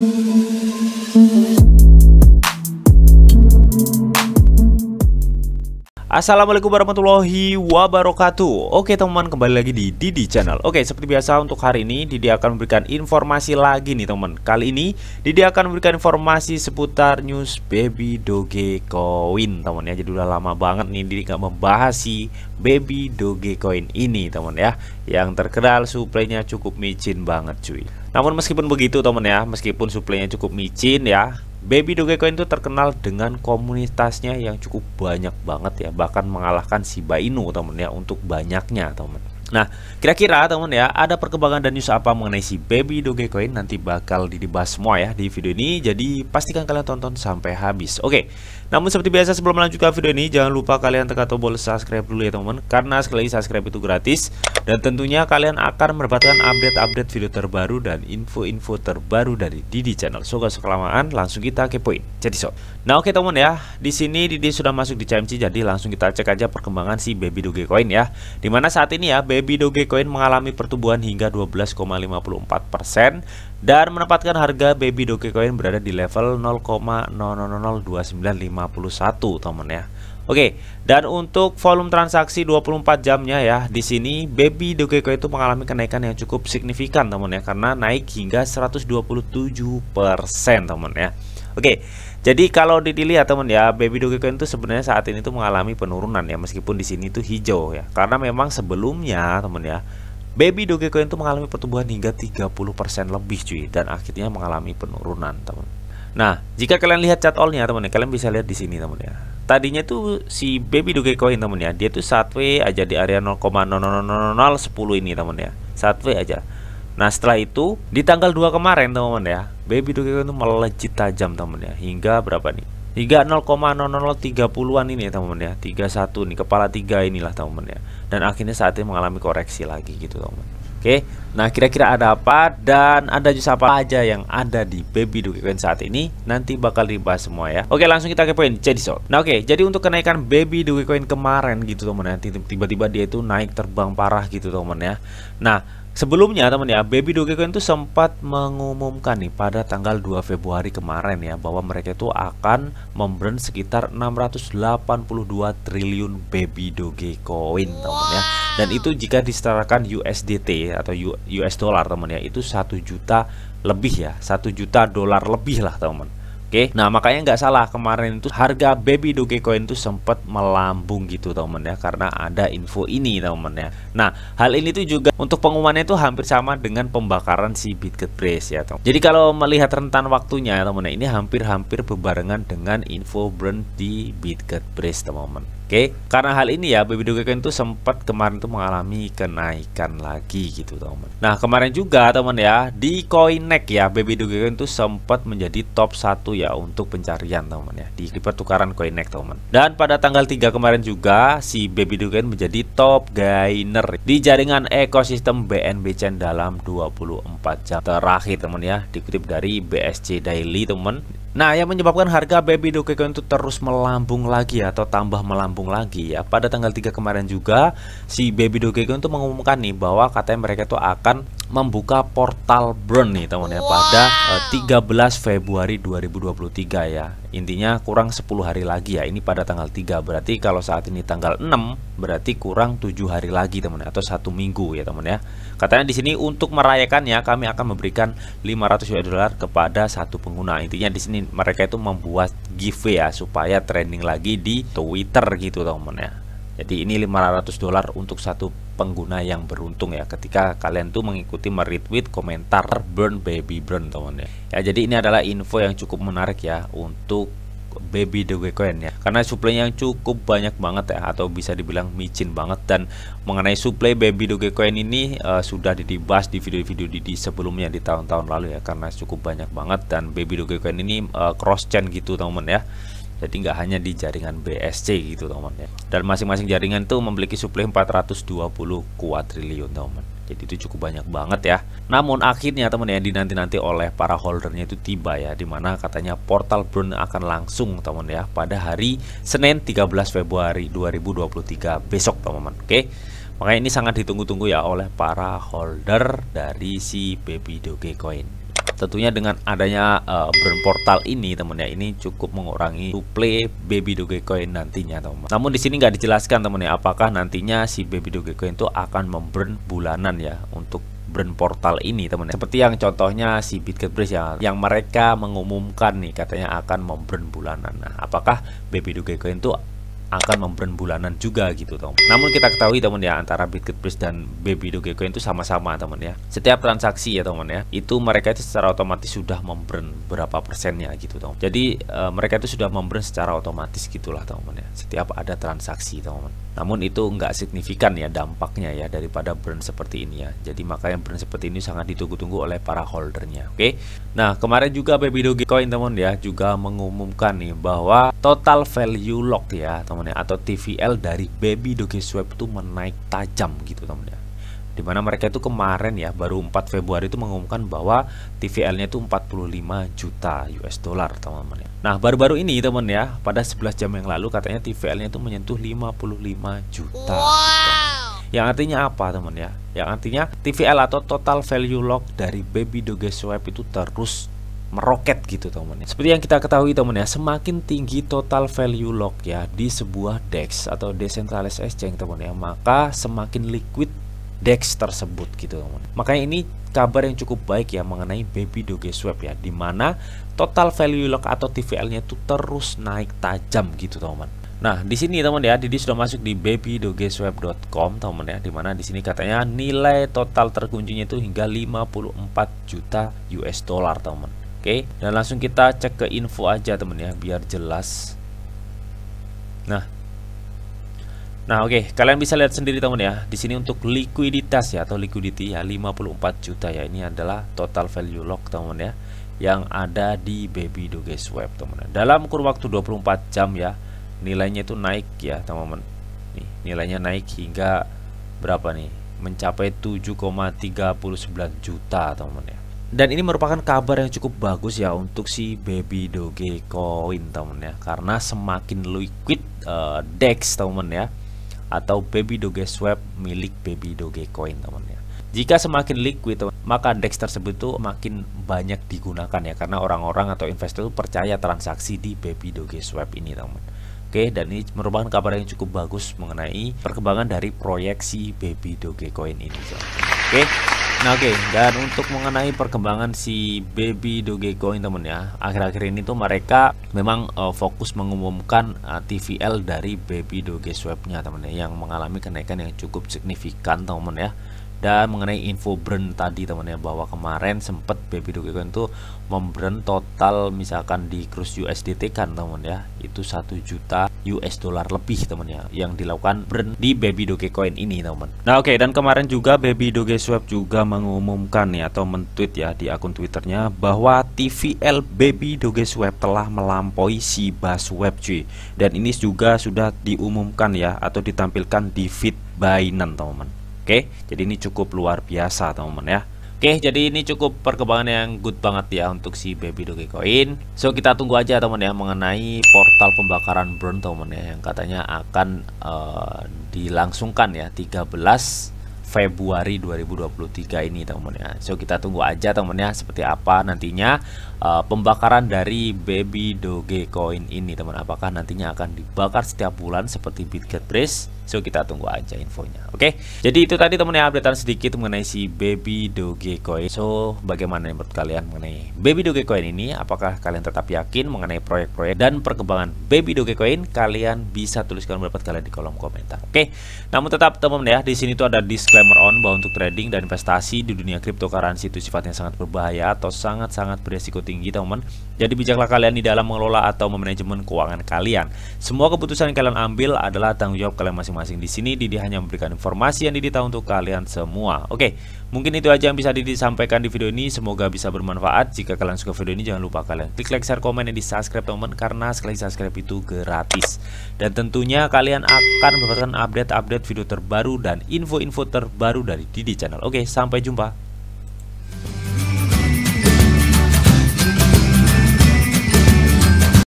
Thank you. Assalamualaikum warahmatullahi wabarakatuh Oke teman-teman kembali lagi di Didi Channel Oke seperti biasa untuk hari ini Didi akan memberikan informasi lagi nih teman Kali ini Didi akan memberikan informasi seputar news baby Doge Coin teman ya Jadi udah lama banget nih Didi gak membahas si baby Doge Coin ini teman ya Yang terkenal suplainya cukup micin banget cuy namun meskipun begitu teman ya, meskipun suplainya cukup micin ya, Baby Dogecoin itu terkenal dengan komunitasnya yang cukup banyak banget ya, bahkan mengalahkan Shiba Inu temen ya untuk banyaknya temen. Nah, kira-kira teman ya, ada perkembangan dan news apa mengenai si baby Dogecoin nanti bakal dibahas semua ya di video ini. Jadi pastikan kalian tonton sampai habis. Oke. Namun seperti biasa sebelum melanjutkan video ini, jangan lupa kalian tekan tombol subscribe dulu ya teman, karena sekali lagi subscribe itu gratis dan tentunya kalian akan mendapatkan update-update video terbaru dan info-info terbaru dari Didi Channel. So gak kelamaan, langsung kita kepoin. Jadi so. Nah, oke teman ya, di sini Didi sudah masuk di CMC jadi langsung kita cek aja perkembangan si baby Dogecoin ya. Dimana saat ini ya, baby Baby Dogecoin mengalami pertumbuhan hingga 12,54% dan menempatkan harga Baby Dogecoin berada di level 0,0002951 teman ya. Oke, dan untuk volume transaksi 24 jamnya ya, di sini Baby Dogecoin itu mengalami kenaikan yang cukup signifikan teman ya karena naik hingga 127% teman ya. Oke, jadi kalau dilihat ya, teman ya, baby Dogecoin itu sebenarnya saat ini tuh mengalami penurunan ya meskipun di sini tuh hijau ya. Karena memang sebelumnya teman ya, baby Dogecoin itu mengalami pertumbuhan hingga 30% lebih cuy dan akhirnya mengalami penurunan teman. Nah, jika kalian lihat chart all-nya teman ya, kalian bisa lihat di sini teman ya. Tadinya tuh si baby Dogecoin teman ya, dia tuh satwe aja di area sepuluh ini teman ya. Satwe aja. Nah setelah itu di tanggal 2 kemarin teman-teman ya baby Dogecoin itu melejit tajam ya. hingga berapa nih hingga 0,0030-an ini ya teman ya 31 nih kepala tiga inilah teman ya dan akhirnya saat ini mengalami koreksi lagi gitu teman Oke nah kira-kira ada apa dan ada jus apa aja yang ada di baby Dogecoin saat ini nanti bakal dibahas semua ya Oke langsung kita ke poin. jadi so nah oke jadi untuk kenaikan baby Dogecoin kemarin gitu teman ya tiba-tiba dia itu naik terbang parah gitu teman ya Nah Sebelumnya teman ya, Baby Dogecoin itu sempat mengumumkan nih pada tanggal 2 Februari kemarin ya bahwa mereka itu akan memburn sekitar 682 triliun Baby Dogecoin teman ya. Dan itu jika disetarakan USDT atau US dollar teman ya, itu satu juta lebih ya, satu juta dolar lebih lah teman Oke, okay? nah makanya nggak salah kemarin itu harga baby Dogecoin itu sempat melambung gitu teman ya karena ada info ini teman ya. Nah hal ini tuh juga untuk pengumumannya itu hampir sama dengan pembakaran si Price ya teman. Jadi kalau melihat rentan waktunya teman ya ini hampir-hampir berbarengan dengan info brand di Bitgetbrace teman-teman. Oke, karena hal ini ya Baby Dogecoin itu sempat kemarin tuh mengalami kenaikan lagi gitu teman. Nah kemarin juga teman ya di Coinex ya Baby Dogecoin itu sempat menjadi top satu ya untuk pencarian teman ya di, di pertukaran Coinex, teman. Dan pada tanggal 3 kemarin juga si Baby Dogecoin menjadi top gainer di jaringan ekosistem BNB Chain dalam 24 jam terakhir teman ya dikutip dari BSC Daily teman. Nah, yang menyebabkan harga baby Dogecoin itu terus melambung lagi atau tambah melambung lagi ya. Pada tanggal 3 kemarin juga si baby Dogecoin itu mengumumkan nih bahwa katanya mereka itu akan membuka portal burn nih teman ya pada uh, eh, 13 Februari 2023 ya. Intinya kurang 10 hari lagi ya. Ini pada tanggal 3. Berarti kalau saat ini tanggal 6 berarti kurang 7 hari lagi teman atau satu minggu ya teman ya. Katanya di sini untuk merayakannya kami akan memberikan 500 US dollar kepada satu pengguna. Intinya di sini mereka itu membuat giveaway ya supaya trending lagi di Twitter gitu teman ya. Jadi ini 500 dolar untuk satu pengguna yang beruntung ya ketika kalian tuh mengikuti meretweet komentar burn baby burn teman ya. Ya jadi ini adalah info yang cukup menarik ya untuk baby Dogecoin ya karena suplainya yang cukup banyak banget ya atau bisa dibilang micin banget dan mengenai suplai baby Dogecoin ini uh, sudah dibahas di video-video di, di sebelumnya di tahun-tahun lalu ya karena cukup banyak banget dan baby Dogecoin ini uh, cross chain gitu teman ya jadi nggak hanya di jaringan BSC gitu teman ya dan masing-masing jaringan tuh memiliki suplai 420 kuadriliun teman jadi itu cukup banyak banget ya namun akhirnya teman ya dinanti-nanti oleh para holdernya itu tiba ya dimana katanya portal Brun akan langsung teman ya pada hari Senin 13 Februari 2023 besok teman oke Makanya ini sangat ditunggu-tunggu ya oleh para holder dari si Baby Dogecoin tentunya dengan adanya uh, eh, burn portal ini teman ya ini cukup mengurangi supply baby dogecoin nantinya teman namun di sini nggak dijelaskan teman ya apakah nantinya si baby dogecoin itu akan memburn bulanan ya untuk brand portal ini teman-teman ya. seperti yang contohnya si Bitgetbrace ya yang mereka mengumumkan nih katanya akan membrand bulanan nah apakah Baby Dogecoin itu akan memberen bulanan juga gitu teman. Namun kita ketahui teman ya antara Bitcoin Plus dan Baby Dogecoin itu sama-sama teman ya. Setiap transaksi ya teman ya itu mereka itu secara otomatis sudah memberen berapa persennya gitu teman. Jadi e, mereka itu sudah memberen secara otomatis gitulah teman ya. Setiap ada transaksi teman. Namun itu nggak signifikan ya dampaknya ya daripada burn seperti ini ya. Jadi maka yang burn seperti ini sangat ditunggu-tunggu oleh para holdernya. Oke. Okay? Nah kemarin juga Baby Dogecoin teman ya juga mengumumkan nih bahwa total value lock ya teman teman-teman ya atau TVL dari Baby Doge Swap itu menaik tajam gitu teman-teman ya dimana mereka itu kemarin ya baru 4 Februari itu mengumumkan bahwa TVL-nya itu 45 juta US dollar teman-teman ya. Nah baru-baru ini teman ya pada 11 jam yang lalu katanya TVL-nya itu menyentuh 55 juta. Wow. Yang artinya apa teman ya? Yang artinya TVL atau total value lock dari Baby Doge Swap itu terus meroket gitu teman teman ya. seperti yang kita ketahui teman teman ya semakin tinggi total value lock ya di sebuah DEX atau decentralized exchange teman teman ya maka semakin liquid DEX tersebut gitu teman makanya ini kabar yang cukup baik ya mengenai baby doge swap ya di mana total value lock atau TVL nya itu terus naik tajam gitu teman Nah, di sini teman ya, Didi sudah masuk di babydogeswap.com teman ya, di mana di sini katanya nilai total terkuncinya itu hingga 54 juta US dollar teman. Oke, dan langsung kita cek ke info aja teman ya, biar jelas. Nah, Nah, oke, okay. kalian bisa lihat sendiri teman ya. Di sini untuk likuiditas ya atau liquidity ya 54 juta ya. Ini adalah total value lock teman ya yang ada di Baby Doge Swap teman. Ya. Dalam kurun waktu 24 jam ya, nilainya itu naik ya, teman-teman. Nih, nilainya naik hingga berapa nih? Mencapai 7,39 juta, teman teman ya dan ini merupakan kabar yang cukup bagus ya untuk si baby Doge Coin temen ya karena semakin liquid uh, dex temen ya atau baby doge swap milik baby Doge Coin temen ya jika semakin liquid maka dex tersebut tuh makin banyak digunakan ya karena orang-orang atau investor percaya transaksi di baby doge swap ini teman. Oke, dan ini merupakan kabar yang cukup bagus mengenai perkembangan dari proyeksi Baby Doge Coin ini. Oke. Nah oke, okay. dan untuk mengenai perkembangan si Baby Dogecoin teman ya Akhir-akhir ini tuh mereka memang uh, fokus mengumumkan uh, eh, TVL dari Baby Doge Swap-nya teman ya Yang mengalami kenaikan yang cukup signifikan teman ya dan mengenai info burn tadi teman ya bahwa kemarin sempat baby Dogecoin itu memburn total misalkan di cross USDT kan teman ya itu satu juta US dollar lebih teman ya yang dilakukan burn di baby Dogecoin ini teman. Nah oke okay, dan kemarin juga baby Doge Swap juga mengumumkan ya atau mentweet ya di akun twitternya bahwa TVL baby Doge Swap telah melampaui si Bas web cuy dan ini juga sudah diumumkan ya atau ditampilkan di feed Binance teman Oke, jadi ini cukup luar biasa teman-teman ya. Oke, jadi ini cukup perkembangan yang good banget ya untuk si baby Dogecoin. So kita tunggu aja teman teman ya mengenai portal pembakaran burn teman ya yang katanya akan uh, dilangsungkan ya 13 Februari 2023 ini teman ya. So kita tunggu aja teman teman ya seperti apa nantinya uh, pembakaran dari baby Dogecoin ini teman. teman Apakah nantinya akan dibakar setiap bulan seperti Bitget Price? So kita tunggu aja infonya. Oke. Okay? Jadi itu tadi temennya updatean sedikit mengenai si Baby Dogecoin. So bagaimana menurut kalian mengenai Baby Dogecoin ini? Apakah kalian tetap yakin mengenai proyek-proyek dan perkembangan Baby Dogecoin? Kalian bisa tuliskan pendapat kalian di kolom komentar. Oke. Okay? Namun tetap teman ya, di sini tuh ada disclaimer on bahwa untuk trading dan investasi di dunia cryptocurrency itu sifatnya sangat berbahaya atau sangat-sangat berisiko tinggi, teman. Jadi bijaklah kalian di dalam mengelola atau memanajemen keuangan kalian. Semua keputusan yang kalian ambil adalah tanggung jawab kalian masing-masing masing-masing. Di sini Didi hanya memberikan informasi yang Didi tahu untuk kalian semua. Oke, mungkin itu aja yang bisa Didi sampaikan di video ini. Semoga bisa bermanfaat. Jika kalian suka video ini jangan lupa kalian klik like, share, komen, dan di subscribe teman teman karena sekali subscribe itu gratis. Dan tentunya kalian akan mendapatkan update-update video terbaru dan info-info terbaru dari Didi channel. Oke, sampai jumpa.